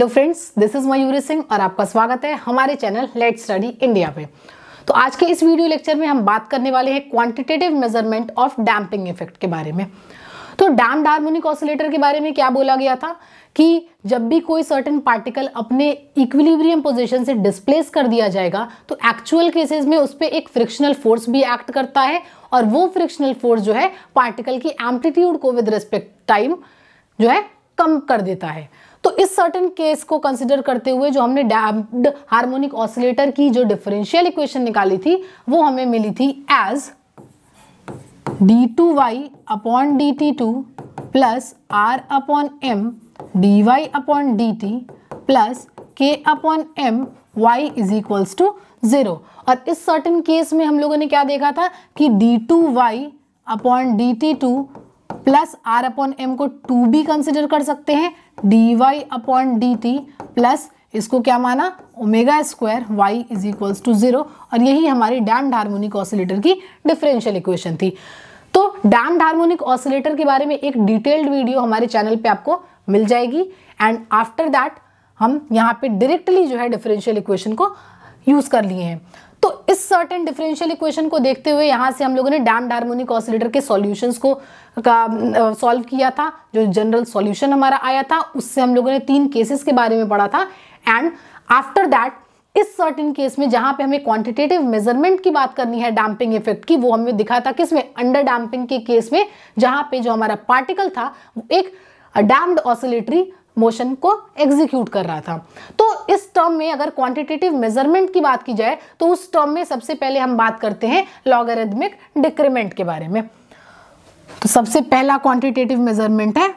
hello friends this is Mayuri Singh और आपका स्वागत है हमारे चैनल लेट स्टडी इंडिया पे तो आज के इस वीडियो लेक्चर में हम बात करने वाले हैं quantitative measurement of damping effect के बारे में तो डैम हार्मोनिक ऑसिलेटर के बारे में क्या बोला गया था कि जब भी कोई सर्टेन पार्टिकल अपने इक्विलिब्रियम पोजीशन से डिस्प्लेस कर दिया जाएगा तो एक्चुअल केसेस में उस पर एक फ्रिक्शनल फोर्स भी एक्ट करता है और वो फ्रिक्शनल फोर्स जो है पार्टिकल की एम्पलीट्यूड को विद रिस्पेक्ट टाइम जो है कम कर देता है तो इस सर्टन केस को कंसिडर करते हुए जो हमने डैम्प्ड हार्मोनिक ऑसिलेटर की जो डिफरेंशियल इक्वेशन निकाली थी वो हमें मिली थी as d two y upon D t two plus r upon m d y upon D t plus k upon m y is equals to zero और इस सर्टन केस में हम लोगों ने क्या देखा था कि d two y upon D t two plus r upon m को टू भी कंसिडर कर सकते हैं d y upon D t plus इसको क्या माना omega square y is equals to zero और यही हमारी डैम्ड हार्मोनिक ऑसिलेटर की डिफरेंशियल इक्वेशन थी तो डैम्ड हार्मोनिक ऑसिलेटर के बारे में एक डिटेल्ड वीडियो हमारे चैनल पे आपको मिल जाएगी एंड आफ्टर दैट हम यहाँ पे डायरेक्टली जो है डिफरेंशियल इक्वेशन को यूज़ कर लिए हैं तो इस सर्टेन डिफरेंशियल इक्वेशन को देखते हुए यहाँ से हम लोगों ने डैम डार्मोनिक ऑसिलेटर के सॉल्यूशंस को का सॉल्व किया था जो जनरल सॉल्यूशन हमारा आया था उससे हम लोगों ने तीन केसेस के बारे में पढ़ा था एंड आफ्टर दैट इस सर्टेन केस में जहाँ पे हमें क्वांटिटेटिव मेजरमेंट की बात करनी है डैम्पिंग इफेक्ट की वो हमें दिखा था किसमें अंडर डैम्पिंग के केस में जहाँ पे जो हमारा पार्टिकल था वो एक डैम्ड ऑसिलेटरी मोशन को एग्जीक्यूट कर रहा था तो इस टर्म में अगर क्वांटिटेटिव मेजरमेंट की बात की जाए तो उस टर्म में सबसे पहले हम बात करते हैं लॉगरिदमिक डिक्रीमेंट के बारे में तो सबसे पहला क्वांटिटेटिव मेजरमेंट है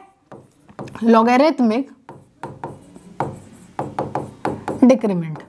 लॉगरिथमिक डिक्रीमेंट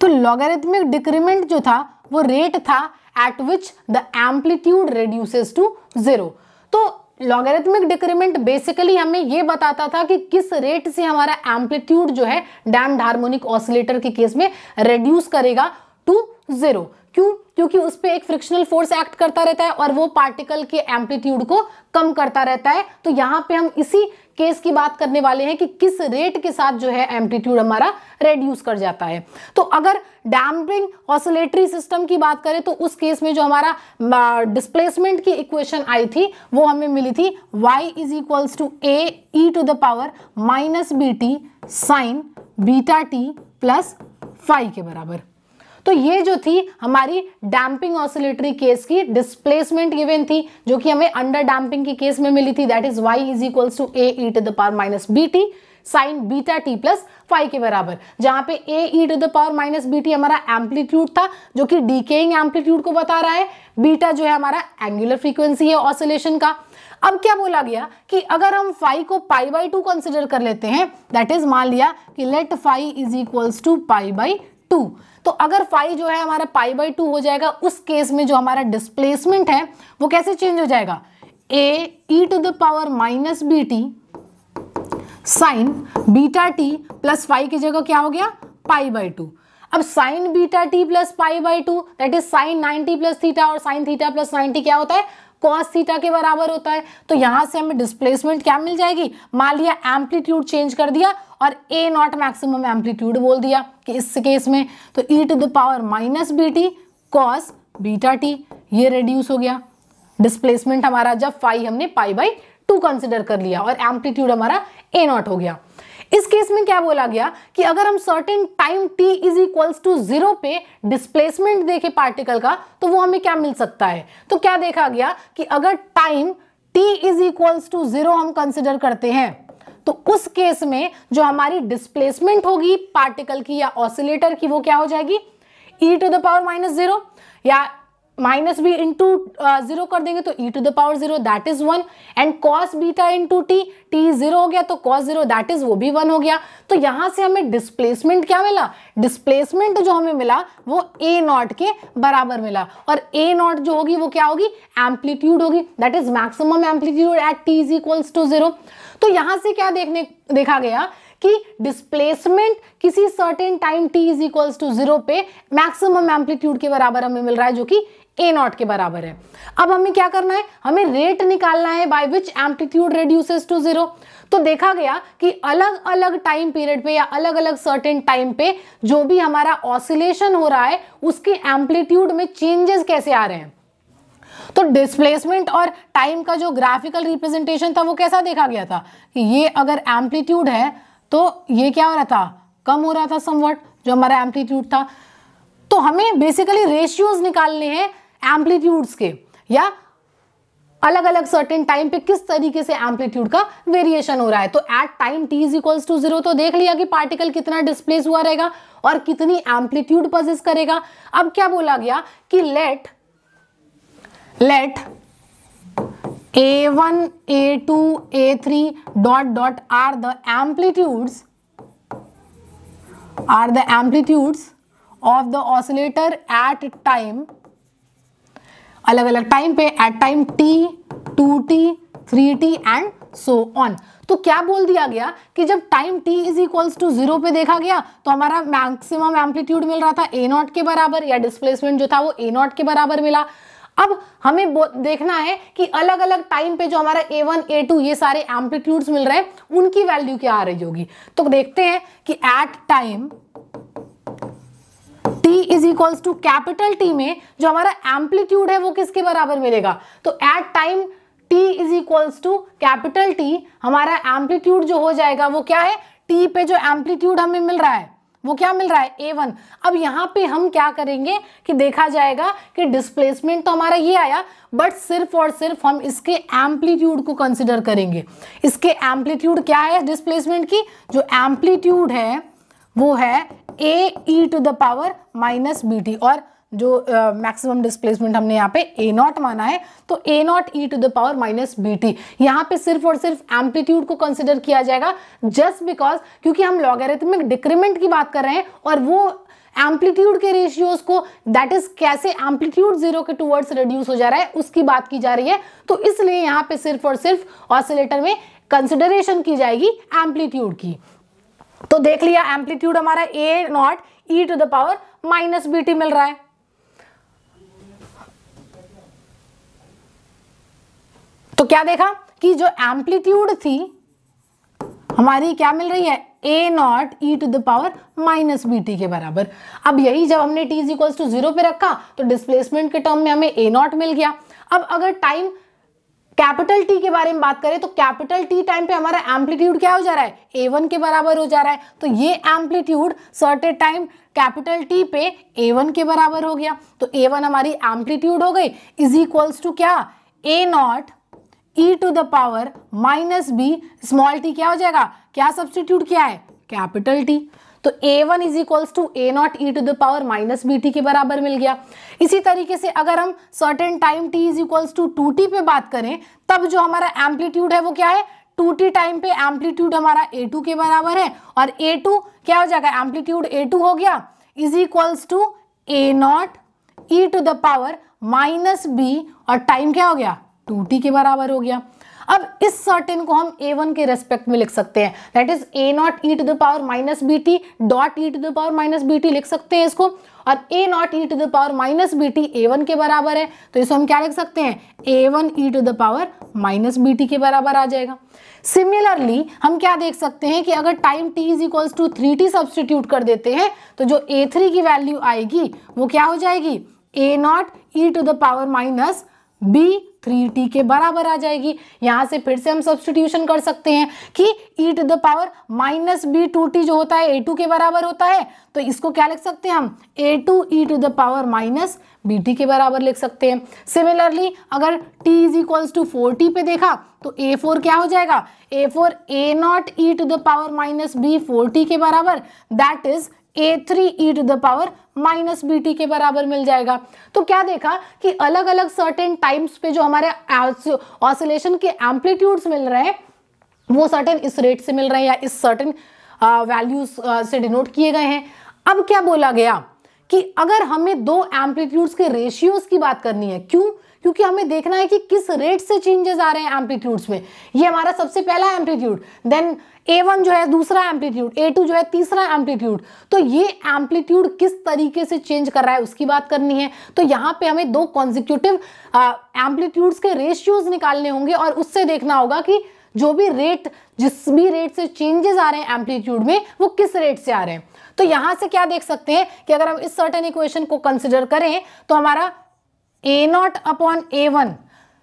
तो लॉगरिथमिक डिक्रीमेंट जो था वो रेट था at which the amplitude reduces to zero तो लॉगरिथमिक डिक्रीमेंट बेसिकली हमें यह बताता था कि किस रेट से हमारा एम्पलीट्यूड जो है डैम्ड हार्मोनिक ऑसिलेटर के केस में रेड्यूस करेगा टू जीरो क्यों क्योंकि उस पर एक फ्रिक्शनल फोर्स एक्ट करता रहता है और वो पार्टिकल के एम्पलीट्यूड को कम करता रहता है तो यहाँ पे हम इसी केस की बात करने वाले हैं कि किस रेट के साथ जो है एम्पलीट्यूड हमारा रेड्यूस कर जाता है तो अगर डैम्पिंग ऑसिलेटरी सिस्टम की बात करें तो उस केस में जो हमारा डिस्प्लेसमेंट की इक्वेशन आई थी वो हमें मिली थी y is equals to a E to the power minus B T sine beta T plus five के बराबर तो ये जो थी हमारी डैम्पिंग ऑसिलेटरी केस की डिस्प्लेसमेंट गिवन थी जो कि हमें अंडर डैम्पिंग की केस में मिली थी that is y is equals to a E to the power minus B T sine beta T plus five के बराबर जहां पे a E to the power minus B t हमारा एम्पलीट्यूड था जो कि डीकेइंग एम्पलीट्यूड को बता रहा है बीटा जो है हमारा एंगुलर फ्रीक्वेंसी है ऑसिलेशन का अब क्या बोला गया कि अगर हम फाइव को पाई बाई टू कंसिडर कर लेते हैं दैट इज मान लिया कि let five is equals to pi by two तो अगर फाइव जो है हमारा पाई बाई टू हो जाएगा उस केस में जो हमारा डिस्प्लेसमेंट है वो कैसे चेंज हो जाएगा ए ई to the power minus B T sine beta T plus five की जगह क्या हो गया पाई बाई टू अब sine beta T plus pi by two that is sine ninety plus theta और साइन थीटा प्लस नाइनटी क्या होता है कॉस थीटा के बराबर होता है तो यहां से हमें डिस्प्लेसमेंट क्या मिल जाएगी मान लिया एम्पलीट्यूड चेंज कर दिया और ए नॉट मैक्सिमम एम्पलीट्यूड बोल दिया कि इस केस में तो e to the power minus B t cos beta t ये रेड्यूस हो गया डिस्प्लेसमेंट हमारा जब फाइव हमने पाई बाई टू कंसिडर कर लिया और एम्पलीट्यूड हमारा ए नॉट हो गया इस केस में क्या बोला गया कि अगर हम certain time T is equals to zero पे डिस्प्लेसमेंट देखे पार्टिकल का तो वो हमें क्या मिल सकता है तो क्या देखा गया कि अगर time T is equals to zero हम कंसिडर करते हैं तो उस केस में जो हमारी डिस्प्लेसमेंट होगी पार्टिकल की या ऑसिलेटर की वो क्या हो जाएगी e to the power minus zero या माइनस बी इंटू जीरो कर देंगे तो e to the power zero that is one and cos beta into t t zero हो गया तो कॉस जीरो दैट इज वो भी वन हो गया तो यहां से हमें डिस्प्लेसमेंट क्या मिला डिस्प्लेसमेंट जो हमें मिला वो ए नॉट के बराबर मिला और ए नॉट जो होगी वो क्या होगी एम्पलीट्यूड होगी that is maximum amplitude at T is equals to zero तो यहां से क्या देखने देखा गया कि डिस्प्लेसमेंट किसी certain time T is equals to zero पे मैक्सिमम एम्पलीट्यूड के बराबर हमें मिल रहा है जो कि ए नॉट के बराबर है अब हमें क्या करना है हमें रेट निकालना है by which amplitude reduces to zero तो देखा गया कि अलग अलग टाइम पीरियड पे या अलग अलग सर्टेन टाइम पे जो भी हमारा ऑसिलेशन हो रहा है उसके एम्पलीट्यूड में चेंजेस कैसे आ रहे हैं तो डिस्प्लेसमेंट और टाइम का जो ग्राफिकल रिप्रेजेंटेशन था वो कैसा देखा गया था कि ये अगर एम्पलीट्यूड है तो ये क्या हो रहा था कम हो रहा था समवट जो हमारा एम्पलीट्यूड था तो हमें बेसिकली रेशियोज निकालने हैं एम्पलीट्यूड्स के या अलग अलग सर्टेन टाइम पे किस तरीके से एम्पलीट्यूड का वेरिएशन हो रहा है तो at time T is equals to zero तो देख लिया कि पार्टिकल कितना डिस्प्लेस हुआ रहेगा और कितनी एम्पलीट्यूड पजिस करेगा अब क्या बोला गया कि let let a one a two a three dot dot are the amplitudes are the amplitudes of the oscillator at time अलग अलग टाइम पे at time t two t three t and so on तो क्या बोल दिया गया कि जब time t is equals to zero पे देखा गया तो हमारा मैक्सिमम एम्पलीट्यूड मिल रहा था ए नॉट के बराबर या डिस्प्लेसमेंट जो था वो ए नॉट के बराबर मिला अब हमें देखना है कि अलग अलग टाइम पे जो हमारा ए वन ए टू ये सारे एम्पलीट्यूड्स मिल रहे हैं उनकी वैल्यू क्या आ रही होगी तो देखते हैं कि at time T is equal to capital T में जो हमारा एम्पलीट्यूड है वो किसके बराबर मिलेगा तो at time T is equals to capital T हमारा एम्पलीट्यूड जो हो जाएगा वो क्या है टी पे जो एम्पलीट्यूड हमें मिल रहा है वो क्या मिल रहा है ए वन अब यहाँ पे हम क्या करेंगे कि देखा जाएगा कि डिस्प्लेसमेंट तो हमारा ये आया बट सिर्फ और सिर्फ हम इसके एम्पलीट्यूड को कंसिडर करेंगे इसके एम्पलीट्यूड क्या है डिस्प्लेसमेंट की जो एम्पलीट्यूड है वो है a E to the power minus B T और जो मैक्सिमम uh, डिस्प्लेसमेंट हमने यहाँ पे ए नॉट माना है तो a not E to the power minus B t यहाँ पे सिर्फ और सिर्फ एम्पलीट्यूड को कंसिडर किया जाएगा जस्ट बिकॉज क्योंकि हम लॉगेरिथमिक डिक्रीमेंट की बात कर रहे हैं और वो एम्पलीट्यूड के रेशियोज को दैट इज कैसे एम्पलीट्यूड जीरो के टूवर्ड्स रिड्यूस हो जा रहा है उसकी बात की जा रही है तो इसलिए यहाँ पे सिर्फ और सिर्फ ऑसिलेटर में कंसिडरेशन की जाएगी एम्पलीट्यूड की तो देख लिया एम्पलीट्यूड हमारा a not E to the power minus B t मिल रहा है तो क्या देखा कि जो एम्पलीट्यूड थी हमारी क्या मिल रही है a not E to the power minus B T के बराबर अब यही जब हमने t is equals to zero पे रखा तो डिस्प्लेसमेंट के टर्म में हमें ए नॉट मिल गया अब अगर टाइम कैपिटल टी के बारे में बात करें तो कैपिटल टी टाइम पे हमारा एम्पलीट्यूड क्या हो जा रहा है ए वन के बराबर हो जा रहा है तो ये amplitude certain time capital T पे ए वन के बराबर हो गया तो ए वन हमारी एम्पलीट्यूड हो गई इज इक्वल्स टू क्या a not E to the power minus b small t क्या हो जाएगा क्या सब्सटीट्यूट किया है कैपिटल टी तो a one is equals to a not E to the power minus B T के बराबर मिल गया इसी तरीके से अगर हम certain time T is equals to two t पे बात करें तब जो हमारा एम्पलीट्यूड है वो क्या है टू टी टाइम पे एम्पलीट्यूड हमारा ए टू के बराबर है और ए टू क्या हो जाएगा एम्पलीट्यूड ए टू हो गया is equals to a not E to the power minus b और टाइम क्या हो गया टू टी के बराबर हो गया अब इस सर्टेन को हम ए वन के रेस्पेक्ट में लिख सकते हैं that is A not E to the power minus B t dot e to the power minus B t लिख सकते हैं इसको और a not E to the power minus B t a one के बराबर है तो इसको हम क्या लिख सकते हैं a one e to the power minus B T के बराबर आ जाएगा सिमिलरली हम क्या देख सकते हैं कि अगर time T is equals to three t substitute कर देते हैं तो जो ए थ्री की वैल्यू आएगी वो क्या हो जाएगी a not E to the power minus b three t के बराबर आ जाएगी यहाँ से फिर से हम सब्सटीट्यूशन कर सकते हैं कि ई to the power minus b two t जो होता है ए टू के बराबर होता है तो इसको क्या लिख सकते हैं हम a two E to the power minus B T के बराबर लिख सकते हैं सिमिलरली अगर t is equals to four t पे देखा तो ए फोर क्या हो जाएगा a four a not E to the power minus b four t के बराबर that is a three e to the power minus B T के बराबर मिल जाएगा तो क्या देखा कि अलग अलग सर्टेन टाइम्स पे जो हमारे ऑसिलेशन के एम्पलीट्यूड्स मिल रहे हैं वो सर्टेन इस रेट से मिल रहे हैं या इस सर्टेन वैल्यूज से डिनोट किए गए हैं अब क्या बोला गया कि अगर हमें दो एम्पलीट्यूड्स के रेशियोज की बात करनी है क्यों क्योंकि हमें देखना है कि किस रेट से चेंजेस आ रहे हैं एम्पलीट्यूड्स में ये हमारा सबसे पहला एम्पलीट्यूड देन ए वन जो है दूसरा एम्पलीट्यूड ए टू जो है तीसरा एम्पलीट्यूड तो ये एम्पलीट्यूड किस तरीके से चेंज कर रहा है उसकी बात करनी है तो यहाँ पे हमें दो कॉन्जिक्यूटिव एम्पलीट्यूड्स के रेशियोज निकालने होंगे और उससे देखना होगा कि जो भी रेट जिस भी रेट से चेंजेस आ रहे हैं एम्पलीट्यूड में वो किस रेट से आ रहे हैं तो यहां से क्या देख सकते हैं कि अगर हम इस सर्टन इक्वेशन को कंसिडर करें तो हमारा a not upon A one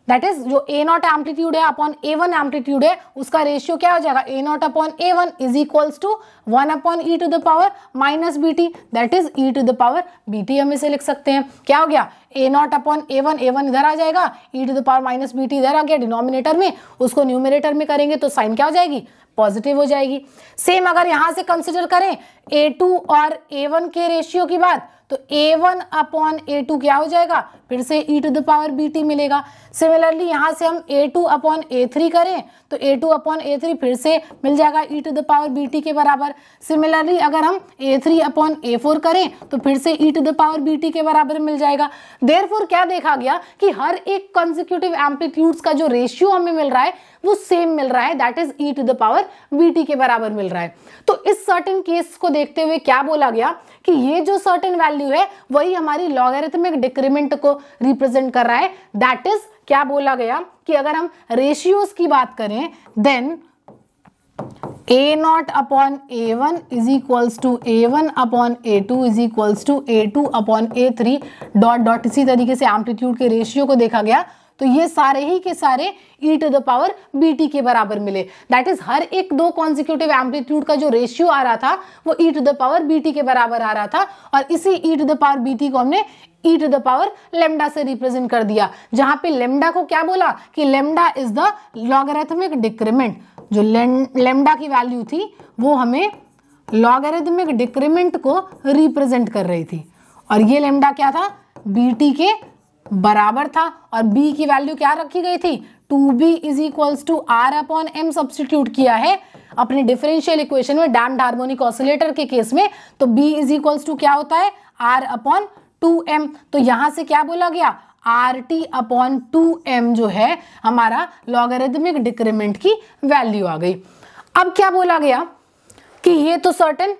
that is जो ए नॉट एम्पलीट्यूड है अपॉन ए वन एम्पलीट्यूड है उसका रेशियो क्या हो जाएगा a not upon A one is equals to one upon e to the power minus B t that is E to the power b t हम इसे लिख सकते हैं क्या हो गया a not upon A one a one इधर आ जाएगा e to the power minus B t इधर आ गया डिनोमिनेटर में उसको न्यूमिनेटर में करेंगे तो साइन क्या हो जाएगी पॉजिटिव हो जाएगी सेम अगर यहाँ से कंसिडर करें ए टू और ए वन के रेशियो की बात तो a one upon a two क्या हो जाएगा फिर से e to the power b t मिलेगा सिमिलरली यहाँ से हम a two upon a three करें तो a two upon a three फिर से मिल जाएगा e to the power b T के बराबर सिमिलरली अगर हम a three upon a four करें तो फिर से e to the power b T के बराबर मिल जाएगा देर क्या देखा गया कि हर एक कंजिक्यूटिव एम्पलीट्यूड्स का जो रेशियो हमें मिल रहा है वो सेम मिल रहा है that is E to the power b T के बराबर मिल रहा है तो इस सर्टन केस को देखते हुए क्या बोला गया कि ये जो सर्टन वैल्यू वैल्यू है वही हमारी लॉगरिथमिक डिक्रीमेंट को रिप्रेजेंट कर रहा है दैट इज क्या बोला गया कि अगर हम रेशियोज की बात करें then a not upon A one is equals to a one upon a two is equals to a two upon a three dot dot इसी तरीके से एम्पलीट्यूड के रेशियो को देखा गया तो ये सारे ही के सारे e to the power b T के बराबर मिले दैट इज हर एक दो कॉन्जिक्यूटिव एम्पलीट्यूड का जो रेशियो आ रहा था वो e to the power b T के बराबर आ रहा था और इसी e to the power b t को हमने e to the power lambda से रिप्रेजेंट कर दिया जहां पे लेमडा को क्या बोला कि lambda is the logarithmic decrement जो लेमडा की वैल्यू थी वो हमें लॉगरिथमिक डिक्रीमेंट को रिप्रेजेंट कर रही थी और ये लेमडा क्या था बीटी के बराबर था और b की वैल्यू क्या रखी गई थी two B is equals to r upon m substitute किया है अपने डिफरेंशियल इक्वेशन में डैम्ड हार्मोनिक ऑसिलेटर के केस में तो b इज इक्वल्स टू क्या होता है r अपॉन टू एम तो यहां से क्या बोला गया R T upon two M जो है हमारा लॉगरिदमिक डिक्रीमेंट की वैल्यू आ गई अब क्या बोला गया कि ये तो सर्टेन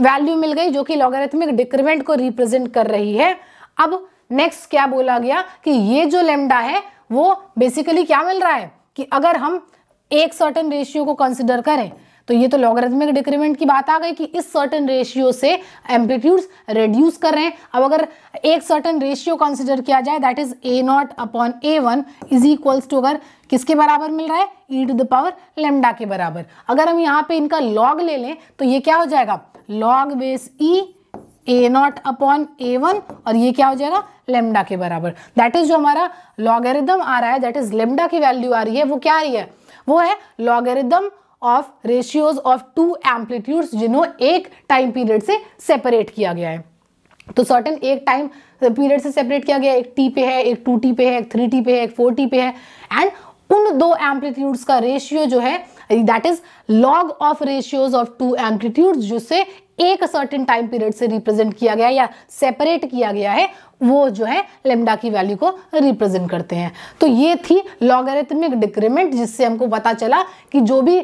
वैल्यू मिल गई जो कि लॉगरिथमिक डिक्रीमेंट को रिप्रेजेंट कर रही है अब नेक्स्ट क्या बोला गया कि ये जो लेमडा है वो बेसिकली क्या मिल रहा है कि अगर हम एक सर्टन रेशियो को कंसिडर करें तो ये तो लॉगरिथमिक डिक्रीमेंट की बात आ गई कि इस सर्टन रेशियो से एम्पलीट्यूड्स रिड्यूस कर रहे हैं अब अगर एक सर्टन रेशियो कंसिडर किया जाए that is A not upon A one is equals to अगर किसके बराबर मिल रहा है E to the power lambda के बराबर अगर हम यहाँ पे इनका लॉग ले लें तो ये क्या हो जाएगा log base E e, A not upon A one और ये क्या हो जाएगा लेमडा के बराबर दैट इज जो हमारा लॉगरिदम आ रहा है दैट इज लेमडा की वैल्यू आ रही है वो क्या आ रही है वो है logarithm of ratios of two amplitude जिन्हों एक टाइम पीरियड से सेपरेट किया गया है तो सर्टन एक टाइम पीरियड से सेपरेट किया गया एक टी पे है एक टू टी पे है एक थ्री टी पे है एक फोर टी पे है एंड उन दो एम्पलीट्यूड्स का रेशियो जो है that is log of ratios of two amplitude जिससे एक सर्टेन टाइम पीरियड से रिप्रेजेंट किया गया या सेपरेट किया गया है वो जो है लेमडा की वैल्यू को रिप्रेजेंट करते हैं तो ये थी लॉगरिथमिक डिक्रीमेंट जिससे हमको पता चला कि जो भी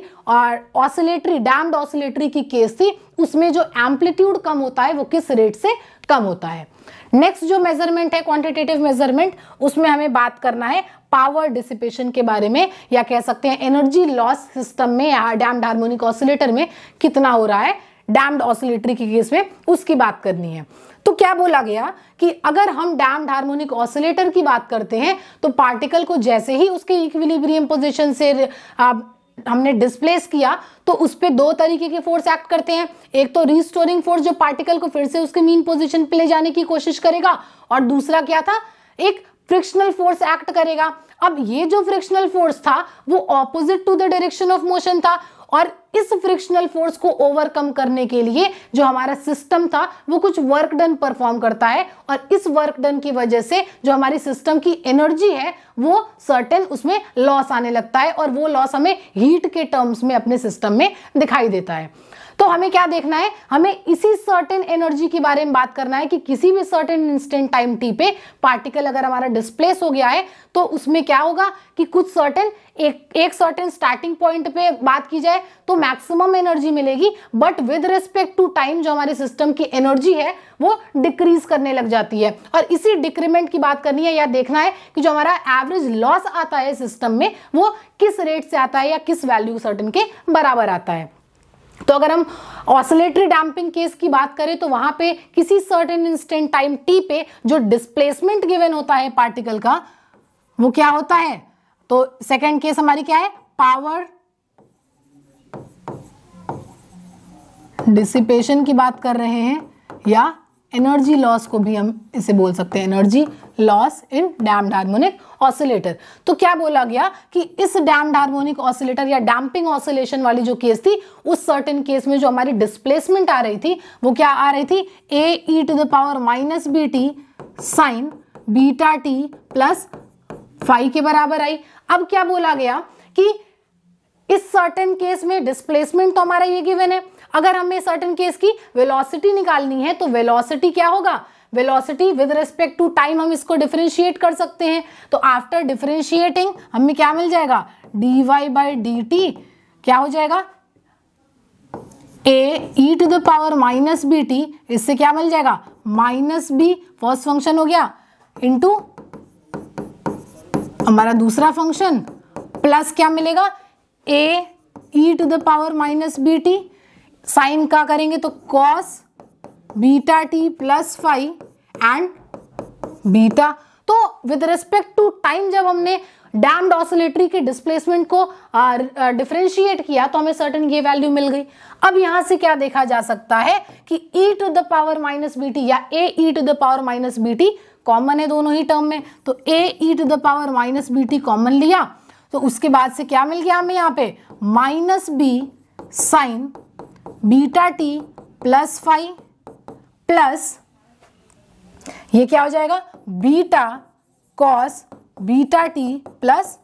ऑसिलेटरी डैम्ड ऑसिलेटरी की केस थी उसमें जो एम्पलीट्यूड कम होता है वो किस रेट से कम होता है नेक्स्ट जो मेजरमेंट है क्वांटिटेटिव मेजरमेंट उसमें हमें बात करना है पावर डिसिपेशन के बारे में या कह सकते हैं एनर्जी लॉस सिस्टम में या डैम्ड हार्मोनिक ऑसिलेटर में कितना हो रहा है डैम्ड ऑसिलेटरी के केस में उसकी बात करनी है तो क्या बोला गया कि अगर हम डैम्ड हार्मोनिक ऑसिलेटर की बात करते हैं तो पार्टिकल को जैसे ही उसके इक्विलिब्रियम पोजिशन से आ, हमने डिस्प्लेस किया तो उस पर दो तरीके के फोर्स एक्ट करते हैं एक तो रिस्टोरिंग फोर्स जो पार्टिकल को फिर से उसके मीन पोजीशन पे ले जाने की कोशिश करेगा और दूसरा क्या था एक फ्रिक्शनल फोर्स एक्ट करेगा अब ये जो फ्रिक्शनल फोर्स था वो opposite to the direction of motion था और इस फ्रिक्शनल फोर्स को ओवरकम करने के लिए जो हमारा सिस्टम था वो कुछ वर्क डन परफॉर्म करता है और इस वर्क डन की वजह से जो हमारी सिस्टम की एनर्जी है वो सर्टेन उसमें लॉस आने लगता है और वो लॉस हमें हीट के टर्म्स में अपने सिस्टम में दिखाई देता है तो हमें क्या देखना है हमें इसी सर्टेन एनर्जी के बारे में बात करना है कि किसी भी सर्टेन इंस्टेंट टाइम टी पे पार्टिकल अगर हमारा डिस्प्लेस हो गया है तो उसमें क्या होगा कि कुछ सर्टेन एक एक सर्टेन स्टार्टिंग पॉइंट पे बात की जाए तो मैक्सिमम एनर्जी मिलेगी but with respect to time जो हमारे सिस्टम की एनर्जी है वो डिक्रीज करने लग जाती है और इसी डिक्रीमेंट की बात करनी है या देखना है कि जो हमारा एवरेज लॉस आता है सिस्टम में वो किस रेट से आता है या किस वैल्यू सर्टन के बराबर आता है तो अगर हम ऑसलेटरी डैम्पिंग केस की बात करें तो वहां पे किसी सर्टेन इंस्टेंट टाइम टी पे जो डिस्प्लेसमेंट गिवन होता है पार्टिकल का वो क्या होता है तो सेकेंड केस हमारी क्या है पावर डिसिपेशन की बात कर रहे हैं या एनर्जी लॉस को भी हम इसे बोल सकते हैं energy loss in damped harmonic oscillator तो क्या बोला गया कि इस डैम्ड हार्मोनिक ऑसिलेटर या डैम्पिंग ऑसिलेशन वाली जो केस थी उस सर्टेन केस में जो हमारी डिस्प्लेसमेंट आ रही थी वो क्या आ रही थी A E to the power minus B T sine beta T plus five के बराबर आई अब क्या बोला गया कि इस सर्टेन केस में डिस्प्लेसमेंट तो हमारा ये गिवन है अगर हमें सर्टन केस की वेलोसिटी निकालनी है तो वेलोसिटी क्या होगा velocity with respect to time हम इसको डिफ्रेंशिएट कर सकते हैं तो आफ्टर डिफ्रेंशिएटिंग हमें क्या मिल जाएगा D Y by D T क्या हो जाएगा ए ई to the power minus B T इससे क्या मिल जाएगा माइनस बी फर्स्ट फंक्शन हो गया इंटू हमारा दूसरा फंक्शन प्लस क्या मिलेगा A E to the power minus B T sine का करेंगे तो cos beta T plus five and beta तो विद रिस्पेक्ट टू टाइम जब हमने डैम्ड ऑसिलेटरी के डिस्प्लेसमेंट को डिफ्रेंशिएट किया तो हमें सर्टन ये वैल्यू मिल गई अब यहां से क्या देखा जा सकता है कि ई to the power minus B T या A E to the power minus B T common है दोनों ही टर्म में तो A E to the power minus B T common लिया तो उसके बाद से क्या मिल गया हमें यहाँ पे minus B sine beta T plus five plus ये क्या हो जाएगा beta cos beta T plus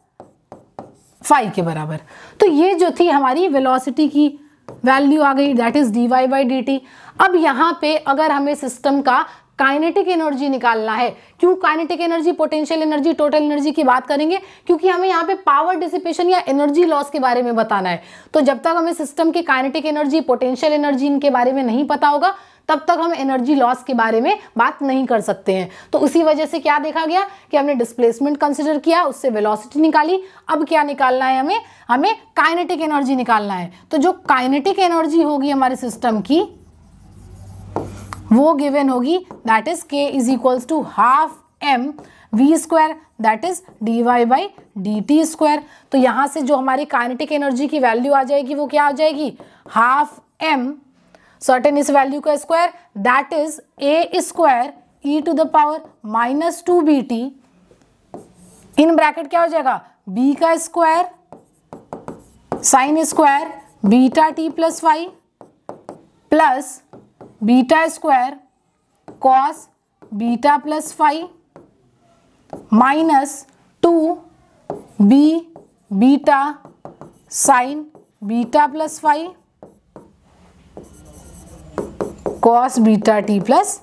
five के बराबर तो ये जो थी हमारी वेलोसिटी की वैल्यू आ गई that is D Y by D T अब यहाँ पे अगर हमें सिस्टम का काइनेटिक एनर्जी निकालना है क्यों kinetic energy potential energy total energy की बात करेंगे क्योंकि हमें यहाँ पे पावर डिसिपेशन या एनर्जी लॉस के बारे में बताना है तो जब तक हमें सिस्टम की काइनेटिक एनर्जी पोटेंशियल एनर्जी इनके बारे में नहीं पता होगा तब तक हम एनर्जी लॉस के बारे में बात नहीं कर सकते हैं तो उसी वजह से क्या देखा गया कि हमने डिस्प्लेसमेंट कंसिडर किया उससे वेलोसिटी निकाली अब क्या निकालना है हमें हमें काइनेटिक एनर्जी निकालना है तो जो काइनेटिक एनर्जी होगी हमारे सिस्टम की वो गिवन होगी that is K is equals to half M V square that is D Y by D T square तो यहाँ से जो हमारी काइनेटिक एनर्जी की वैल्यू आ जाएगी वो क्या आ जाएगी हाफ एम सर्टेन इस वैल्यू का square that is A square E to the power minus two B T in bracket क्या हो जाएगा बी का square sine square beta T plus Y plus beta square cos beta plus five minus two B beta sine beta plus five cos beta T plus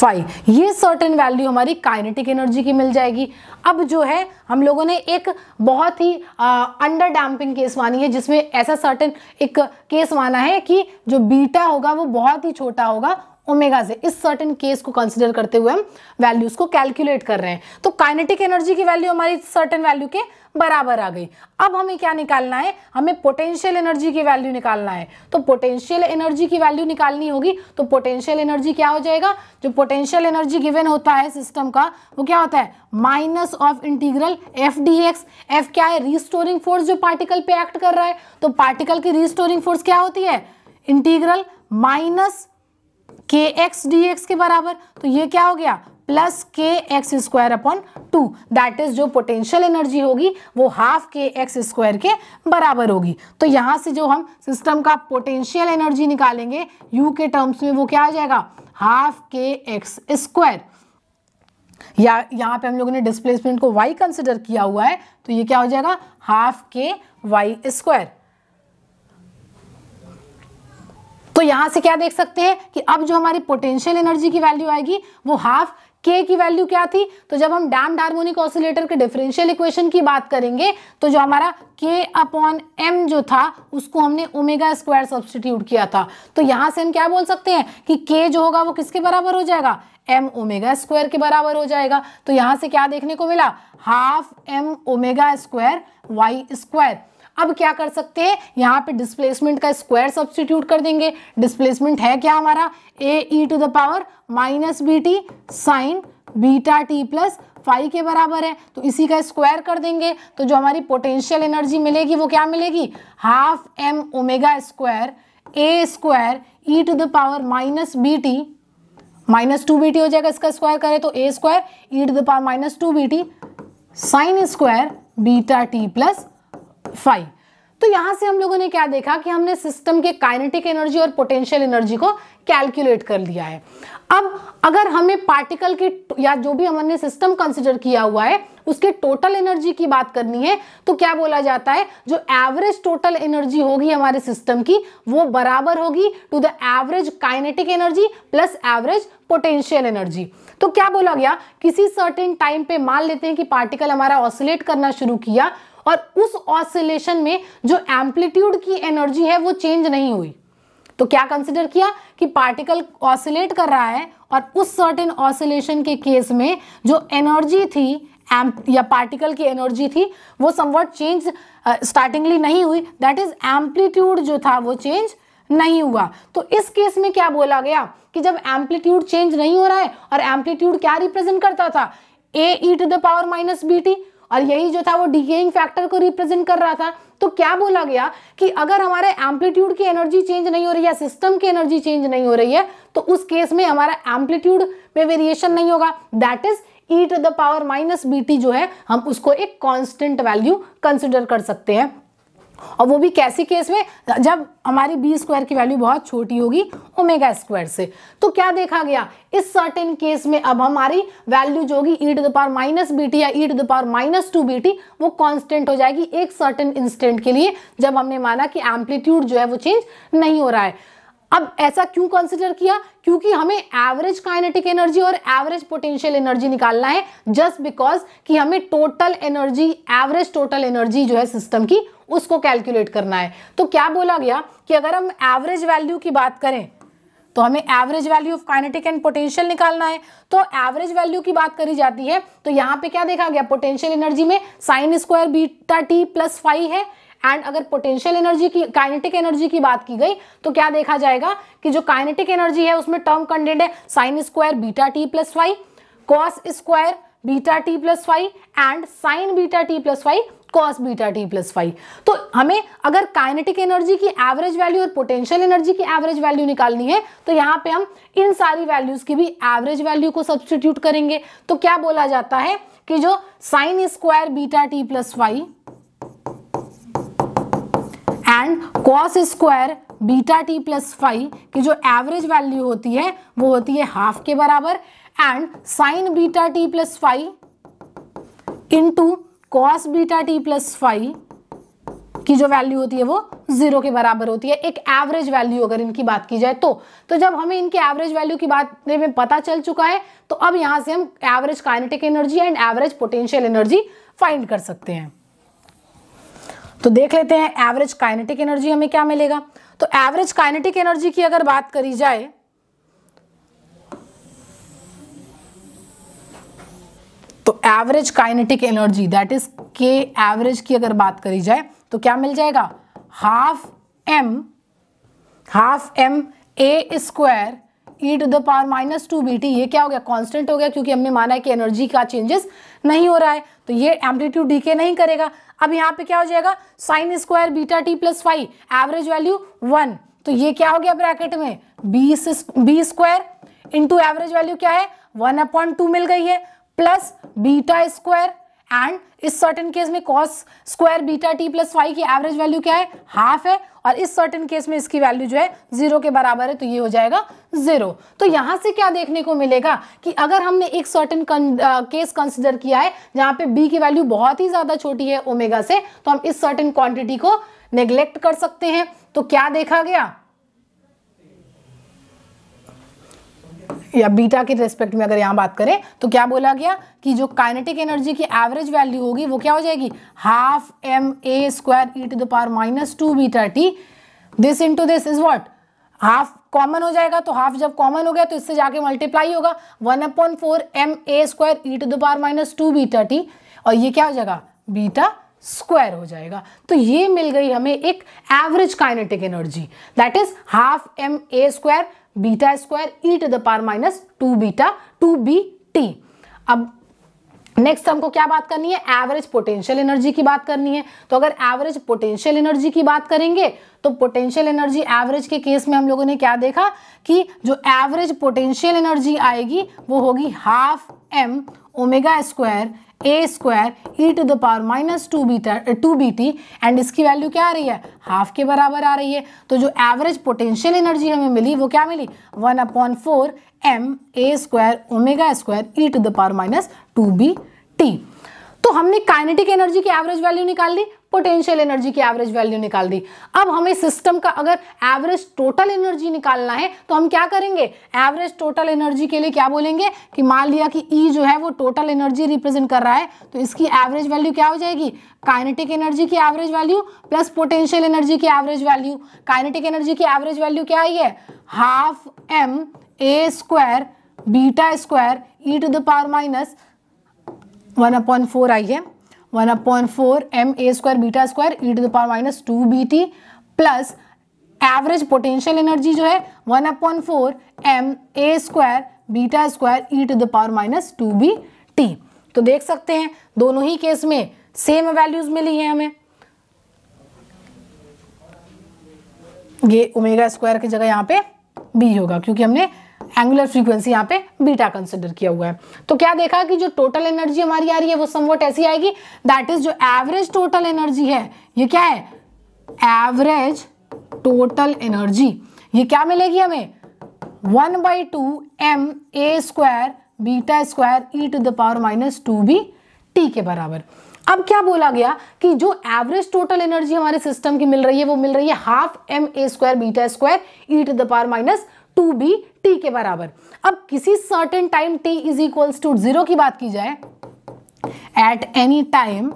five ये certain value हमारी kinetic energy की मिल जाएगी अब जो है हम लोगों ने एक बहुत ही अंडर डैम्पिंग केस मानी है जिसमें ऐसा सर्टन एक केस माना है कि जो बीटा होगा वो बहुत ही छोटा होगा ओमेगा से इस सर्टेन केस को कंसिडर करते हुए हम वैल्यूज को कैलकुलेट कर रहे हैं तो काइनेटिक एनर्जी की वैल्यू हमारी सर्टेन वैल्यू के बराबर आ गई अब हमें क्या निकालना है हमें पोटेंशियल एनर्जी की वैल्यू निकालना है तो पोटेंशियल एनर्जी की वैल्यू निकालनी होगी तो पोटेंशियल एनर्जी क्या हो जाएगा जो पोटेंशियल एनर्जी गिवन होता है सिस्टम का वो क्या होता है minus of integral F D X F क्या है रीस्टोरिंग फोर्स जो पार्टिकल पे एक्ट कर रहा है तो पार्टिकल की रीस्टोरिंग फोर्स क्या होती है integral minus K X D X के बराबर तो ये क्या हो गया plus K X square upon two that is जो पोटेंशियल एनर्जी होगी वो हाफ के एक्स स्क्वायर के बराबर होगी तो यहाँ से जो हम सिस्टम का पोटेंशियल एनर्जी निकालेंगे यू के टर्म्स में वो क्या आ जाएगा हाफ के एक्स स्क्वायर या यहाँ पे हम लोगों ने डिस्प्लेसमेंट को वाई कंसिडर किया हुआ है तो ये क्या हो जाएगा हाफ के वाई स्क्वायर तो यहाँ से क्या देख सकते हैं कि अब जो हमारी पोटेंशियल एनर्जी की वैल्यू आएगी वो हाफ के की वैल्यू क्या थी तो जब हम डैम्ड हार्मोनिक ऑसिलेटर के डिफरेंशियल इक्वेशन की बात करेंगे तो जो हमारा के अपॉन एम जो था उसको हमने ओमेगा स्क्वायर सब्सटीट्यूट किया था तो यहाँ से हम क्या बोल सकते हैं कि के जो होगा वो किसके बराबर हो जाएगा एम ओमेगा स्क्वायर के बराबर हो जाएगा तो यहाँ से क्या देखने को मिला half M omega square Y square अब क्या कर सकते हैं यहाँ पे डिस्प्लेसमेंट का स्क्वायर सब्सटीट्यूट कर देंगे डिस्प्लेसमेंट है क्या हमारा A E to the power minus B T sine beta T plus five के बराबर है तो इसी का स्क्वायर कर देंगे तो जो हमारी पोटेंशियल एनर्जी मिलेगी वो क्या मिलेगी half M omega square A square E to the power minus B T minus two B T हो जाएगा इसका स्क्वायर करें तो A square E to the power minus two B T sine square beta T plus five तो यहां से हम लोगों ने क्या देखा कि हमने सिस्टम के काइनेटिक एनर्जी और पोटेंशियल एनर्जी को कैलकुलेट कर लिया है अब अगर हमें पार्टिकल की या जो भी हमने सिस्टम कंसिडर किया हुआ है उसके टोटल एनर्जी की बात करनी है तो क्या बोला जाता है जो एवरेज टोटल एनर्जी होगी हमारे सिस्टम की वो बराबर होगी to the average kinetic energy plus average potential energy तो क्या बोला गया किसी सर्टेन टाइम पे मान लेते हैं कि पार्टिकल हमारा ऑसिलेट करना शुरू किया और उस ऑसिलेशन में जो एम्पलीट्यूड की एनर्जी है वो चेंज नहीं हुई तो क्या कंसिडर किया कि पार्टिकल ऑसिलेट कर रहा है और उस सर्टेन ऑसिलेशन के केस में जो एनर्जी थी एम्प या पार्टिकल की एनर्जी थी वो समवट चेंज स्टार्टिंगली नहीं हुई दैट इज एम्पलीट्यूड जो था वो चेंज नहीं हुआ तो इस केस में क्या बोला गया कि जब एम्पलीट्यूड चेंज नहीं हो रहा है और एम्पलीट्यूड क्या रिप्रेजेंट करता था A E to the power minus B T और यही जो था वो डिकेइंग फैक्टर को रिप्रेजेंट कर रहा था तो क्या बोला गया कि अगर हमारे एम्पलीट्यूड की एनर्जी चेंज नहीं हो रही है सिस्टम की एनर्जी चेंज नहीं हो रही है तो उस केस में हमारा एम्पलीट्यूड में वेरिएशन नहीं होगा that is E to the power minus B जो है हम उसको एक कॉन्स्टेंट वैल्यू कंसिडर कर सकते हैं और वो भी कैसे केस में जब हमारी बी स्क्वायर की वैल्यू बहुत छोटी होगी ओमेगा स्क्वायर से तो क्या देखा गया इस सर्टेन केस में अब हमारी वैल्यू जो होगी E to the power minus B T या E to the power minus two B T वो कॉन्स्टेंट हो जाएगी एक सर्टेन इंस्टेंट के लिए जब हमने माना कि एम्पलीट्यूड जो है वो चेंज नहीं हो रहा है अब ऐसा क्यों कंसिडर किया क्योंकि हमें एवरेज काइनेटिक एनर्जी और एवरेज पोटेंशियल एनर्जी निकालना है जस्ट बिकॉज कि हमें total energy average total energy जो है सिस्टम की उसको कैलकुलेट करना है तो क्या बोला गया कि अगर हम एवरेज वैल्यू की बात करें तो हमें average value of kinetic and potential निकालना है तो एवरेज वैल्यू की बात करी जाती है तो यहाँ पे क्या देखा गया पोटेंशियल एनर्जी में sine square beta T plus five है एंड अगर पोटेंशियल एनर्जी की काइनेटिक एनर्जी की बात की गई तो क्या देखा जाएगा कि जो काइनेटिक एनर्जी है उसमें टर्म कंटेंट है sine square beta T plus five cos square beta T plus five and sine beta T plus five cos beta T plus five तो हमें अगर काइनेटिक एनर्जी की एवरेज वैल्यू और potential energy की average value निकालनी है तो यहाँ पे हम इन सारी वैल्यूज की भी एवरेज वैल्यू को सब्सटीट्यूट करेंगे तो क्या बोला जाता है कि जो sine square beta T plus five and cos square beta T plus five की जो एवरेज वैल्यू होती है वो होती है हाफ के बराबर and sine beta T plus five into cos beta T plus five की जो वैल्यू होती है वो जीरो के बराबर होती है एक एवरेज वैल्यू अगर इनकी बात की जाए तो तो जब हमें इनके एवरेज वैल्यू की बात में पता चल चुका है तो अब यहां से हम average kinetic energy and average potential energy find कर सकते हैं तो देख लेते हैं एवरेज काइनेटिक एनर्जी हमें क्या मिलेगा तो एवरेज काइनेटिक एनर्जी की अगर बात करी जाए तो average kinetic energy that is K average की अगर बात करी जाए तो क्या मिल जाएगा half M half M A square E to the power minus two B T ये क्या हो गया कांस्टेंट हो गया क्योंकि हमने माना है कि एनर्जी का चेंजेस नहीं हो रहा है तो ये एम्पलीट्यूड डीके नहीं करेगा अब यहाँ पे क्या हो जाएगा sine square beta T plus five average value one तो ये क्या हो गया ब्रैकेट में B B square into average value क्या है वन अपॉइंट टू मिल गई है प्लस बीटा स्क्वायर एंड इस सर्टेन केस में cos square beta T plus Y की एवरेज वैल्यू क्या है हाफ है और इस सर्टेन केस में इसकी वैल्यू जो है जीरो के बराबर है तो ये हो जाएगा जीरो तो यहाँ से क्या देखने को मिलेगा कि अगर हमने एक सर्टेन केस कंसिडर किया है जहाँ पे बी की वैल्यू बहुत ही ज़्यादा छोटी है ओमेगा से तो हम इस सर्टेन क्वांटिटी को नेग्लेक्ट कर सकते हैं तो क्या देखा गया या बीटा के रेस्पेक्ट में अगर यहाँ बात करें तो क्या बोला गया कि जो काइनेटिक एनर्जी की एवरेज वैल्यू होगी वो क्या हो जाएगी half M A square E to the power minus two beta T this into this is what half common हो जाएगा तो हाफ जब कॉमन हो गया तो इससे जाके मल्टीप्लाई होगा one upon four M A square E to the power minus two beta T और ये क्या हो जाएगा बीटा स्क्वायर हो जाएगा तो ये मिल गई हमें एक average kinetic energy that is half M A square beta square E to the power minus two beta two B T अब नेक्स्ट हमको क्या बात करनी है एवरेज पोटेंशियल एनर्जी की बात करनी है तो अगर एवरेज पोटेंशियल एनर्जी की बात करेंगे तो पोटेंशियल एनर्जी एवरेज के केस में हम लोगों ने क्या देखा कि जो एवरेज पोटेंशियल एनर्जी आएगी वो होगी half M omega square A square E to the power minus two beta two B T and इसकी वैल्यू क्या आ रही है हाफ के बराबर आ रही है तो जो एवरेज पोटेंशियल एनर्जी हमें मिली वो क्या मिली one upon four M A square omega square E to the power minus two B T तो हमने काइनेटिक एनर्जी की एवरेज वैल्यू निकाल ली पोटेंशियल एनर्जी की एवरेज वैल्यू निकाल दी अब हमें सिस्टम का अगर एवरेज टोटल एनर्जी निकालना है तो हम क्या करेंगे एवरेज टोटल एनर्जी के लिए क्या बोलेंगे कि मान लिया कि ई e जो है वो टोटल एनर्जी रिप्रेजेंट कर रहा है तो इसकी एवरेज वैल्यू क्या हो जाएगी काइनेटिक एनर्जी की average value plus potential energy की एवरेज वैल्यू काइनेटिक एनर्जी की एवरेज वैल्यू क्या आई है half M A square beta square E to the power minus one upon four आई है one upon four M A square beta square E to the power minus two B T plus average potential energy जो है one upon four M A square beta square E to the power minus two B T तो देख सकते हैं दोनों ही case में same values मिली है हमें ये ओमेगा स्क्वायर की जगह यहाँ पे बी होगा क्योंकि हमने एंगुलर फ्रीक्वेंसी यहाँ पे बीटा कंसिडर किया हुआ है तो क्या देखा कि जो टोटल एनर्जी हमारी आ रही है वो समवट ऐसी आएगी दैट इज जो एवरेज टोटल एनर्जी है ये क्या है एवरेज टोटल एनर्जी ये क्या मिलेगी हमें one by two M A square beta square E to the power minus two B T के बराबर अब क्या बोला गया कि जो एवरेज टोटल एनर्जी हमारे सिस्टम की मिल रही है वो मिल रही है half M A square beta square E to the power minus two B T के बराबर अब किसी certain time T is equals to zero की बात की जाए eight any time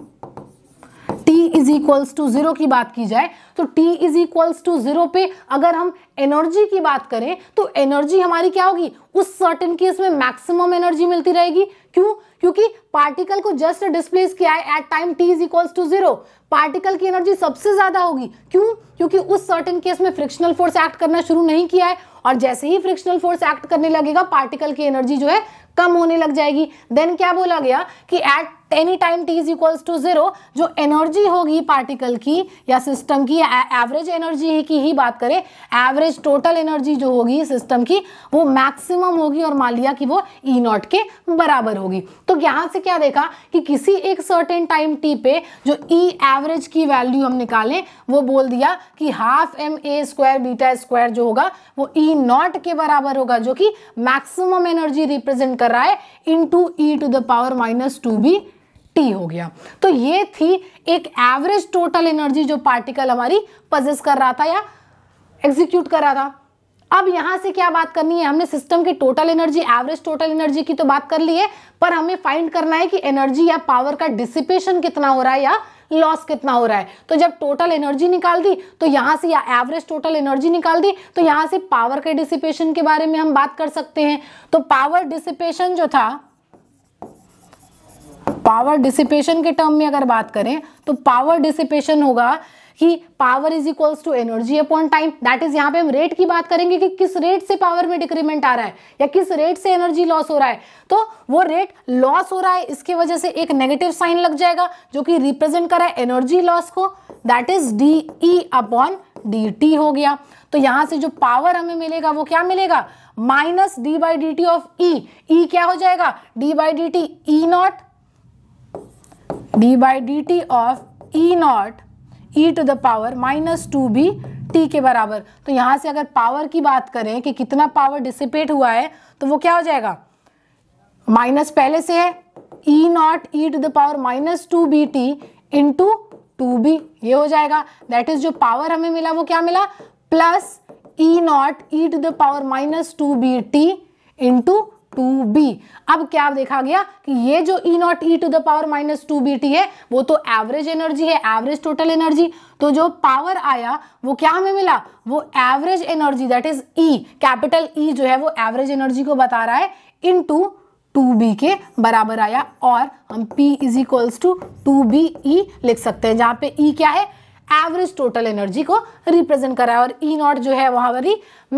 T is equals to zero की बात की जाए तो T is equals to zero पे अगर हम एनर्जी की बात करें तो एनर्जी हमारी क्या होगी उस सर्टेन केस में मैक्सिमम एनर्जी मिलती रहेगी क्यों क्योंकि पार्टिकल को जस्ट डिस्प्लेस किया है at time T is equals to zero particle की एनर्जी सबसे ज्यादा होगी क्यों क्योंकि उस सर्टेन केस में फ्रिक्शनल फोर्स एक्ट करना शुरू नहीं किया है और जैसे ही फ्रिक्शनल फोर्स एक्ट करने लगेगा पार्टिकल की एनर्जी जो है कम होने लग जाएगी देन क्या बोला गया कि at any time T is equals to zero जो एनर्जी होगी पार्टिकल की या सिस्टम की एवरेज एनर्जी की ही बात करें एवरेज टोटल एनर्जी जो होगी सिस्टम की वो मैक्सिमम होगी और मान लिया कि वो ई e नॉट के बराबर होगी तो यहाँ से क्या देखा कि किसी एक सर्टेन टाइम टी पे जो ई e एवरेज की वैल्यू हम निकालें वो बोल दिया कि half M A square beta square जो होगा वो ई e नॉट के बराबर होगा जो कि मैक्सिमम एनर्जी रिप्रेजेंट कर रहा है into E to the power minus two B T हो गया तो ये थी एक एवरेज टोटल एनर्जी जो पार्टिकल हमारी पजिस कर रहा था या एग्जीक्यूट कर रहा था अब यहां से क्या बात करनी है हमने सिस्टम की total energy average total energy की तो बात कर ली है पर हमें फाइंड करना है कि एनर्जी या पावर का डिसिपेशन कितना हो रहा है या लॉस कितना हो रहा है तो जब टोटल एनर्जी निकाल दी तो यहाँ से या एवरेज टोटल एनर्जी निकाल दी तो यहाँ से पावर के डिसिपेशन के बारे में हम बात कर सकते हैं तो पावर डिसिपेशन जो था पावर डिसिपेशन के टर्म में अगर बात करें तो पावर डिसिपेशन होगा कि power is equals to energy upon time that is यहाँ पे हम रेट की बात करेंगे कि किस रेट से पावर में डिक्रीमेंट आ रहा है या किस रेट से एनर्जी लॉस हो रहा है तो वो रेट लॉस हो रहा है इसके वजह से एक नेगेटिव साइन लग जाएगा जो कि रिप्रेजेंट कर रहा है एनर्जी लॉस को that is D E upon D T हो गया तो यहां से जो पावर हमें मिलेगा वो क्या मिलेगा minus D by D T of E E क्या हो जाएगा D by D T E not D by D T of E not E to the power minus two B T के बराबर तो यहाँ से अगर पावर की बात करें कि कितना पावर डिसिपेट हुआ है तो वो क्या हो जाएगा माइनस पहले से है E not E to the power minus two B T into two B ये हो जाएगा दैट इज जो पावर हमें मिला वो क्या मिला plus E not E to the power minus two B T into two B अब क्या देखा गया कि ये जो E not E to the power minus two B T है वो तो एवरेज एनर्जी है एवरेज टोटल एनर्जी तो जो पावर आया वो क्या हमें मिला वो average energy that is E capital E जो है वो एवरेज एनर्जी को बता रहा है इन टू टू बी के बराबर आया और हम P is equals to two B E लिख सकते हैं जहां पे E क्या है एवरेज टोटल एनर्जी को रिप्रेजेंट करा है और ई e नॉट जो है वहाँ पर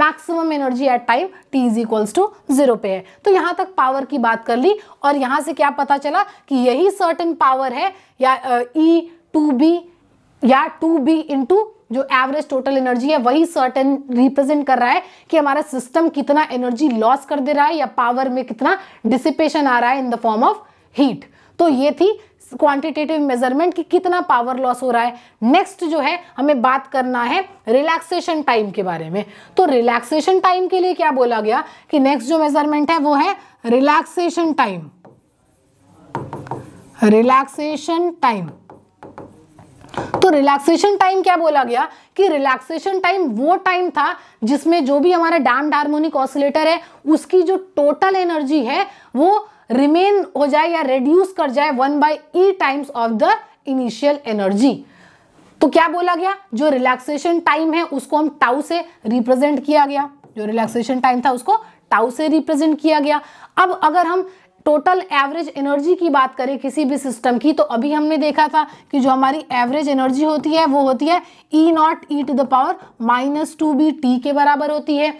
maximum energy at time T is equals to zero पे है तो यहाँ तक पावर की बात कर ली और यहाँ से क्या पता चला कि यही सर्टन पावर है या ई टू बी या टू बी इंटू जो एवरेज टोटल एनर्जी है वही सर्टेन रिप्रेजेंट कर रहा है कि हमारा सिस्टम कितना एनर्जी लॉस कर दे रहा है या पावर में कितना डिसिपेशन आ रहा है in the form of heat तो ये थी क्वांटिटेटिव मेजरमेंट कि कितना पावर लॉस हो रहा है नेक्स्ट जो है हमें बात करना है रिलैक्सेशन टाइम के बारे में तो रिलैक्सेशन टाइम के लिए क्या बोला गया कि नेक्स्ट जो मेजरमेंट है वो है रिलैक्सेशन टाइम रिलैक्सेशन टाइम तो रिलैक्सेशन टाइम क्या बोला गया कि रिलैक्सेशन टाइम वो टाइम था जिसमें जो भी हमारा डैम्ड हार्मोनिक ऑसिलेटर है उसकी जो टोटल एनर्जी है वो रिमेन हो जाए या रेड्यूस कर जाए one by E times of the initial energy तो क्या बोला गया जो रिलैक्सेशन टाइम है उसको हम टाउ से रिप्रेजेंट किया गया जो रिलैक्सेशन टाइम था उसको टाउ से रिप्रेजेंट किया गया अब अगर हम टोटल एवरेज एनर्जी की बात करें किसी भी सिस्टम की तो अभी हमने देखा था कि जो हमारी एवरेज एनर्जी होती है वो होती है E not E to the power minus two B T के बराबर होती है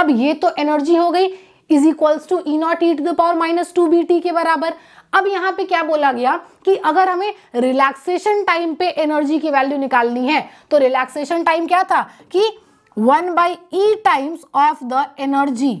अब ये तो एनर्जी हो गई is equals to E not E to the power minus two B T के बराबर अब यहां पे क्या बोला गया कि अगर हमें रिलैक्सेशन टाइम पे एनर्जी की वैल्यू निकालनी है तो रिलैक्सेशन टाइम क्या था कि one by E times of the energy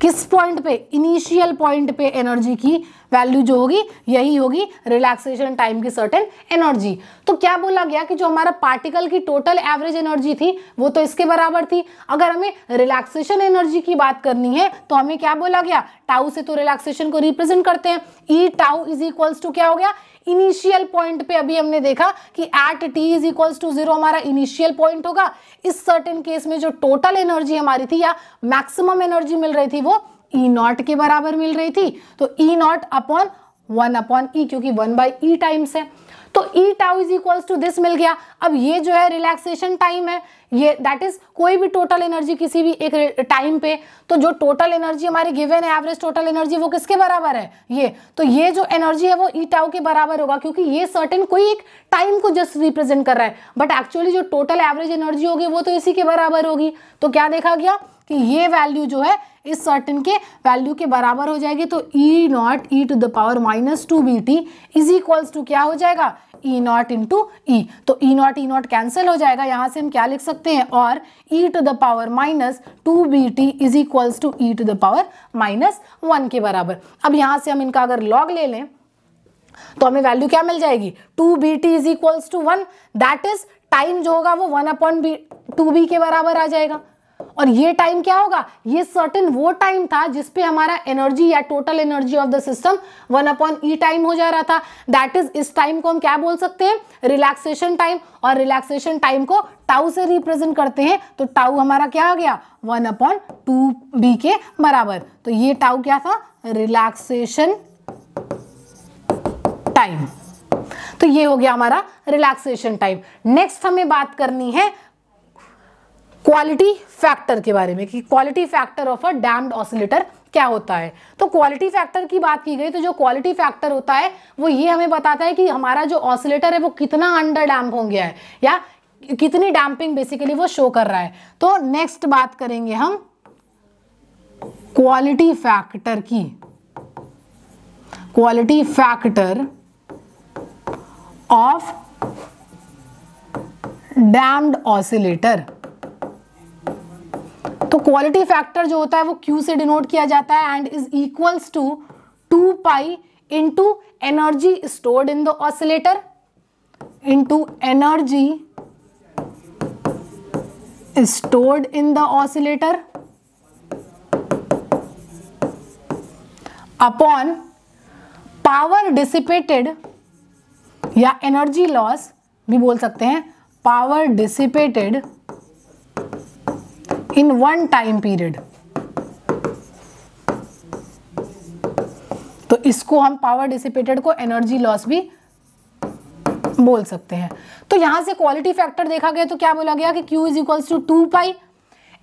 किस पॉइंट पे इनिशियल पॉइंट पे एनर्जी की वैल्यू जो होगी यही होगी रिलैक्सेशन टाइम की सर्टेन एनर्जी तो क्या बोला गया कि जो हमारा पार्टिकल की टोटल एवरेज एनर्जी थी वो तो इसके बराबर थी अगर हमें रिलैक्सेशन एनर्जी की बात करनी है तो हमें क्या बोला गया टाउ से तो रिलैक्सेशन को रिप्रेजेंट करते हैं E tau is equals to क्या हो गया इनिशियल पॉइंट पे अभी हमने देखा कि at T is equals to zero हमारा इनिशियल पॉइंट होगा इस सर्टेन केस में जो टोटल एनर्जी हमारी थी या मैक्सिमम एनर्जी मिल रही थी वो ई e नॉट के बराबर मिल रही थी तो E not upon one upon E क्योंकि वन बाई ई टाइम्स है तो E tau is equals to this मिल गया अब ये जो है रिलैक्सेशन टाइम है ये दैट इज कोई भी टोटल एनर्जी किसी भी एक टाइम पे तो जो टोटल एनर्जी हमारी गिवन है एवरेज टोटल एनर्जी वो किसके बराबर है ये तो ये जो एनर्जी है वो ईटाओ e के बराबर होगा क्योंकि ये सर्टेन कोई एक टाइम को जस्ट रिप्रेजेंट कर रहा है बट एक्चुअली जो टोटल एवरेज एनर्जी होगी वो तो इसी के बराबर होगी तो क्या देखा गया कि ये वैल्यू जो है इस सर्टन के वैल्यू के बराबर हो जाएगी तो E not E to the power minus two B T is equals to क्या हो जाएगा ई नॉट टू ई तो E not E not cancel हो जाएगा यहाँ से हम क्या लिख सकते हैं और E to the power minus two B T is equals to E to the power minus one के बराबर अब यहाँ से हम इनका अगर लॉग ले लें तो हमें वैल्यू क्या मिल जाएगी two B T is equals to one that is time जो होगा वो one upon B two B के बराबर आ जाएगा और ये टाइम क्या होगा ये सर्टेन वो टाइम था जिसपे हमारा एनर्जी या total energy of the system one upon E time हो जा रहा था दैट इज इस टाइम को हम क्या बोल सकते हैं रिलैक्सेशन टाइम और रिलैक्सेशन टाइम को टाउ से रिप्रेजेंट करते हैं तो टाउ हमारा क्या हो गया वन अपॉन टू बी के बराबर तो ये टाउ क्या था रिलैक्सेशन टाइम तो ये हो गया हमारा रिलैक्सेशन टाइम नेक्स्ट हमें बात करनी है क्वालिटी फैक्टर के बारे में कि quality factor of a damped oscillator क्या होता है तो क्वालिटी फैक्टर की बात की गई तो जो क्वालिटी फैक्टर होता है वो ये हमें बताता है कि हमारा जो ऑसिलेटर है वो कितना अंडर डैम्प हो गया है या कितनी डैम्पिंग बेसिकली वो शो कर रहा है तो नेक्स्ट बात करेंगे हम क्वालिटी फैक्टर की quality factor of damped oscillator तो क्वालिटी फैक्टर जो होता है वो क्यू से डिनोट किया जाता है and is equals to two pi into energy stored in the oscillator into energy stored in the oscillator upon power dissipated या एनर्जी लॉस भी बोल सकते हैं power dissipated in one time period तो इसको हम पावर डिसिपेटेड को energy loss भी बोल सकते हैं तो यहां से क्वालिटी फैक्टर देखा गया तो क्या बोला गया कि Q is equals to two pi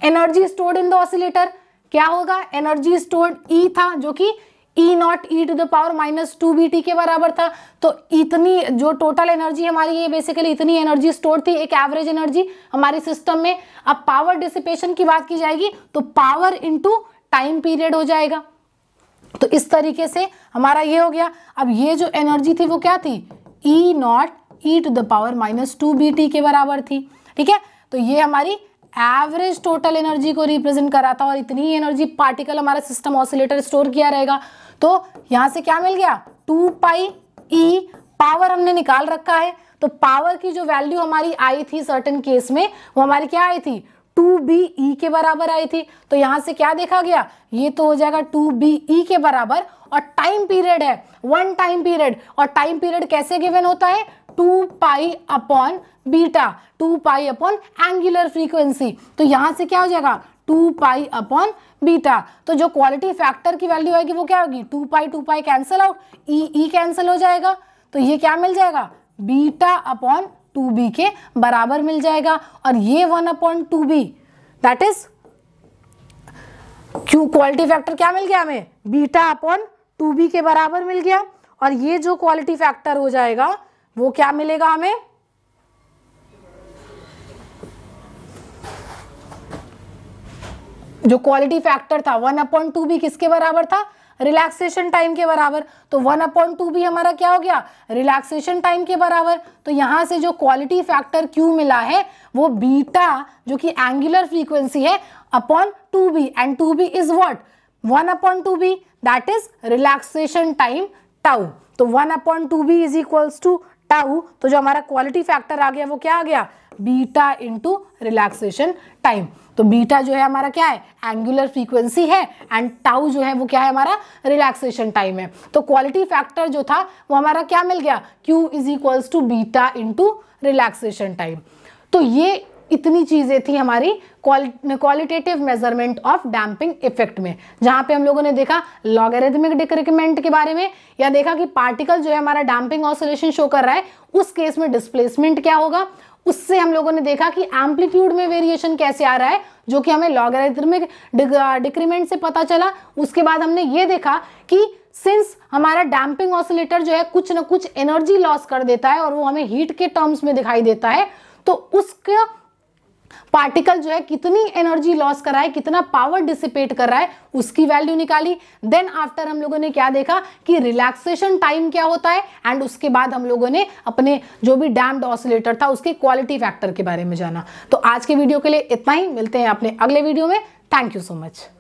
energy stored in the oscillator क्या होगा एनर्जी स्टोर्ड E था जो कि E not E to the power minus two B T के बराबर था तो इतनी जो टोटल एनर्जी हमारी ये बेसिकली इतनी एनर्जी स्टोर थी एक एवरेज एनर्जी हमारे सिस्टम में अब पावर डिसिपेशन की बात की जाएगी तो पावर इंटू टाइम पीरियड हो जाएगा तो इस तरीके से हमारा ये हो गया अब ये जो एनर्जी थी वो क्या थी E not E to the power minus two B T के बराबर थी ठीक है तो ये हमारी एवरेज टोटल एनर्जी को रिप्रेजेंट कर रहा था और इतनी ही एनर्जी पार्टिकल हमारा सिस्टम ऑसिलेटर स्टोर किया रहेगा तो यहां से क्या मिल गया टू पाई ई पावर हमने निकाल रखा है तो पावर की जो वैल्यू हमारी आई थी सर्टन केस में वो हमारी क्या आई थी टू बी ई के बराबर आई थी तो यहां से क्या देखा गया ये तो हो जाएगा टू बी ई के बराबर और टाइम पीरियड है वन टाइम पीरियड और टाइम पीरियड कैसे गिवन होता है two pi upon beta two pi upon angular frequency तो यहां से क्या हो जाएगा टू पाई अपॉन बीटा तो जो क्वालिटी फैक्टर की वैल्यू आएगी वो क्या होगी two pi two pi cancel out E e E e cancel हो जाएगा तो ये क्या मिल जाएगा बीटा अपॉन टू बी के बराबर मिल जाएगा और ये one upon two B that is Q quality factor क्या मिल गया हमें बीटा अपॉन टू बी के बराबर मिल गया और ये जो क्वालिटी फैक्टर हो जाएगा वो क्या मिलेगा हमें जो क्वालिटी फैक्टर था वन अपॉइंट टू भी किसके बराबर था रिलैक्सेशन टाइम के बराबर तो वन अपॉइंट टू भी हमारा क्या हो गया रिलैक्सेशन टाइम के बराबर तो यहां से जो क्वालिटी फैक्टर क्यू मिला है वो बीटा जो कि एंगुलर फ्रीक्वेंसी है upon two B and two B is what one upon two B that is relaxation time tau तो one upon two B is equals to tau तो जो हमारा क्वालिटी फैक्टर आ गया वो क्या आ गया बीटा इंटू रिलैक्सेशन टाइम तो बीटा जो है हमारा क्या है एंगुलर फ्रीक्वेंसी है एंड टाउ जो है वो क्या है हमारा रिलैक्सेशन टाइम है तो क्वालिटी फैक्टर जो था वो हमारा क्या मिल गया Q is equals to beta into relaxation time तो ये इतनी चीज़ें थी हमारी qualitative measurement of damping effect में जहाँ पे हम लोगों ने देखा लॉगरिथमिक डिक्रिकमेंट के बारे में या देखा कि पार्टिकल जो है हमारा डैम्पिंग ऑसोलेशन शो कर रहा है उस केस में डिस्प्लेसमेंट क्या होगा उससे हम लोगों ने देखा कि एम्पलीट्यूड में वेरिएशन कैसे आ रहा है जो कि हमें लॉगरिथमिक डिक्रीमेंट से पता चला उसके बाद हमने ये देखा कि सिंस हमारा डैम्पिंग ऑसिलेटर जो है कुछ ना कुछ एनर्जी लॉस कर देता है और वो हमें हीट के टर्म्स में दिखाई देता है तो उसका पार्टिकल जो है कितनी एनर्जी लॉस कर रहा है कितना पावर डिसिपेट कर रहा है उसकी वैल्यू निकाली देन आफ्टर हम लोगों ने क्या देखा कि रिलैक्सेशन टाइम क्या होता है एंड उसके बाद हम लोगों ने अपने जो भी डैम्ड ऑसिलेटर था उसके क्वालिटी फैक्टर के बारे में जाना तो आज के वीडियो के लिए इतना ही मिलते हैं अपने अगले वीडियो में थैंक यू सो मच